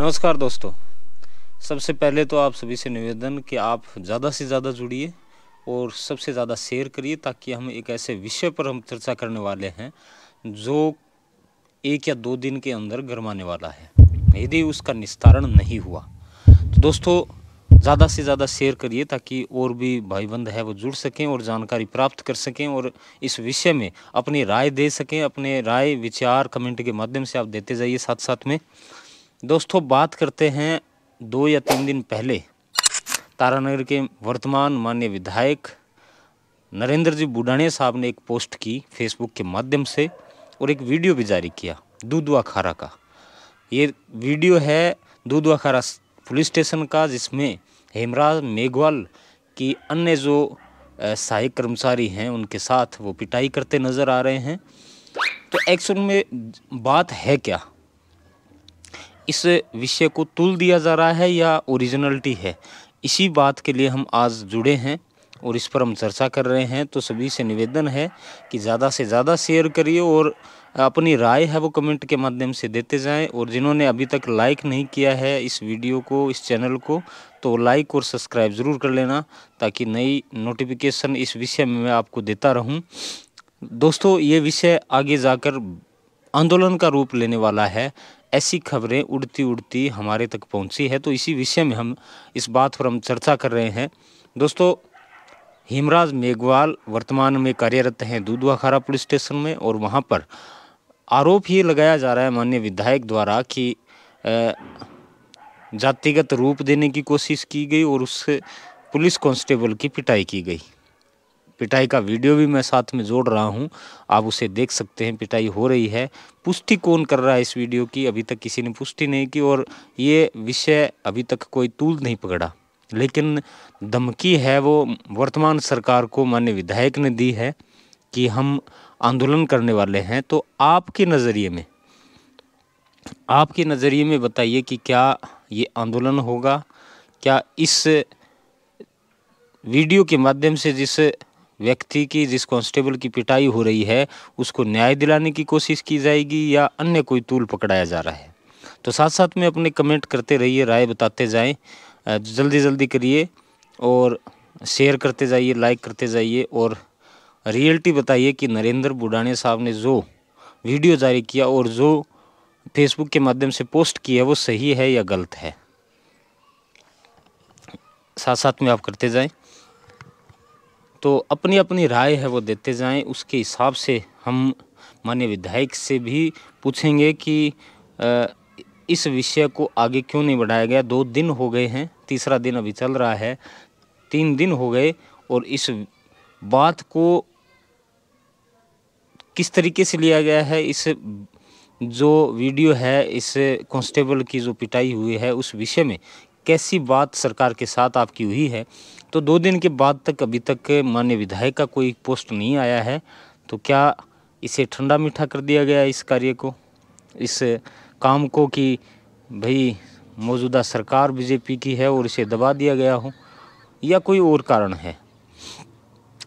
नमस्कार दोस्तों सबसे पहले तो आप सभी से निवेदन कि आप ज़्यादा से ज़्यादा जुड़िए और सबसे ज़्यादा शेयर करिए ताकि हम एक ऐसे विषय पर हम चर्चा करने वाले हैं जो एक या दो दिन के अंदर गरमाने वाला है यदि उसका निस्तारण नहीं हुआ तो दोस्तों ज़्यादा से ज़्यादा शेयर करिए ताकि और भी भाई बंद है वो जुड़ सकें और जानकारी प्राप्त कर सकें और इस विषय में अपनी राय दे सकें अपने राय विचार कमेंट के माध्यम से आप देते जाइए साथ साथ में दोस्तों बात करते हैं दो या तीन दिन पहले तारानगर के वर्तमान मान्य विधायक नरेंद्र जी बुढ़ाणे साहब ने एक पोस्ट की फेसबुक के माध्यम से और एक वीडियो भी जारी किया दूधवा खारा का ये वीडियो है दूधवा खारा पुलिस स्टेशन का जिसमें हेमराज मेघवाल की अन्य जो सहायक कर्मचारी हैं उनके साथ वो पिटाई करते नज़र आ रहे हैं तो एक्शन में बात है क्या इस विषय को तुल दिया जा रहा है या ओरिजिनलिटी है इसी बात के लिए हम आज जुड़े हैं और इस पर हम चर्चा कर रहे हैं तो सभी से निवेदन है कि ज़्यादा से ज़्यादा शेयर करिए और अपनी राय है वो कमेंट के माध्यम से देते जाएं और जिन्होंने अभी तक लाइक नहीं किया है इस वीडियो को इस चैनल को तो लाइक और सब्सक्राइब ज़रूर कर लेना ताकि नई नोटिफिकेशन इस विषय में मैं आपको देता रहूं दोस्तों ये विषय आगे जाकर आंदोलन का रूप लेने वाला है ऐसी खबरें उड़ती उड़ती हमारे तक पहुंची है तो इसी विषय में हम इस बात पर हम चर्चा कर रहे हैं दोस्तों हिमराज मेघवाल वर्तमान में कार्यरत हैं दूधवाखारा पुलिस स्टेशन में और वहाँ पर आरोप ये लगाया जा रहा है मान्य विधायक द्वारा कि जातिगत रूप देने की कोशिश की गई और उससे पुलिस कांस्टेबल की पिटाई की गई पिटाई का वीडियो भी मैं साथ में जोड़ रहा हूँ आप उसे देख सकते हैं पिटाई हो रही है पुष्टि कौन कर रहा है इस वीडियो की अभी तक किसी ने पुष्टि नहीं की और ये विषय अभी तक कोई तूल नहीं पकड़ा लेकिन धमकी है वो वर्तमान सरकार को मान्य विधायक ने दी है कि हम आंदोलन करने वाले हैं तो आपके नज़रिए में आपके नज़रिए में बताइए कि क्या ये आंदोलन होगा क्या इस वीडियो के माध्यम से जिस व्यक्ति की जिस कांस्टेबल की पिटाई हो रही है उसको न्याय दिलाने की कोशिश की जाएगी या अन्य कोई तूल पकड़ाया जा रहा है तो साथ साथ में अपने कमेंट करते रहिए राय बताते जाएं जल्दी जल्दी करिए और शेयर करते जाइए लाइक करते जाइए और रियलिटी बताइए कि नरेंद्र बुडाने साहब ने जो वीडियो जारी किया और जो फेसबुक के माध्यम से पोस्ट किया वो सही है या गलत है साथ साथ में आप करते जाएं तो अपनी अपनी राय है वो देते जाएं उसके हिसाब से हम मान्य विधायक से भी पूछेंगे कि इस विषय को आगे क्यों नहीं बढ़ाया गया दो दिन हो गए हैं तीसरा दिन अभी चल रहा है तीन दिन हो गए और इस बात को किस तरीके से लिया गया है इस जो वीडियो है इस कांस्टेबल की जो पिटाई हुई है उस विषय में कैसी बात सरकार के साथ आपकी हुई है तो दो दिन के बाद तक अभी तक मान्य विधायक का कोई पोस्ट नहीं आया है तो क्या इसे ठंडा मीठा कर दिया गया इस कार्य को इस काम को कि भाई मौजूदा सरकार बीजेपी की है और इसे दबा दिया गया हो या कोई और कारण है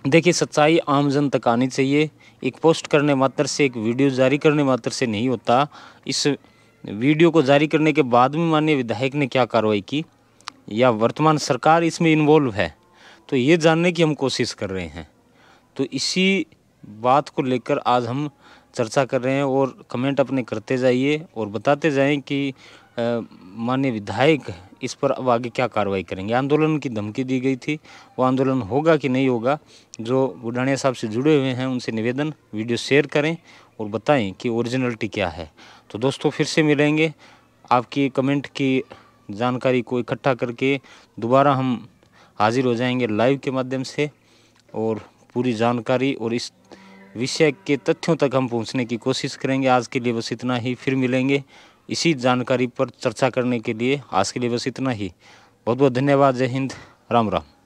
देखिए सच्चाई आम जन तक आनी चाहिए एक पोस्ट करने मात्र से एक वीडियो जारी करने मात्र से नहीं होता इस वीडियो को जारी करने के बाद में माननीय विधायक ने क्या कार्रवाई की या वर्तमान सरकार इसमें इन्वॉल्व है तो ये जानने की हम कोशिश कर रहे हैं तो इसी बात को लेकर आज हम चर्चा कर रहे हैं और कमेंट अपने करते जाइए और बताते जाएं कि माननीय विधायक इस पर अब आगे क्या कार्रवाई करेंगे आंदोलन की धमकी दी गई थी वो आंदोलन होगा कि नहीं होगा जो बुढ़ानिया साहब से जुड़े हुए हैं उनसे निवेदन वीडियो शेयर करें और बताएं कि ओरिजिनलिटी क्या है तो दोस्तों फिर से मिलेंगे आपकी कमेंट की जानकारी को इकट्ठा करके दोबारा हम हाजिर हो जाएंगे लाइव के माध्यम से और पूरी जानकारी और इस विषय के तथ्यों तक हम पहुंचने की कोशिश करेंगे आज के लिए बस इतना ही फिर मिलेंगे इसी जानकारी पर चर्चा करने के लिए आज के लिए बस इतना ही बहुत बहुत धन्यवाद जय हिंद राम राम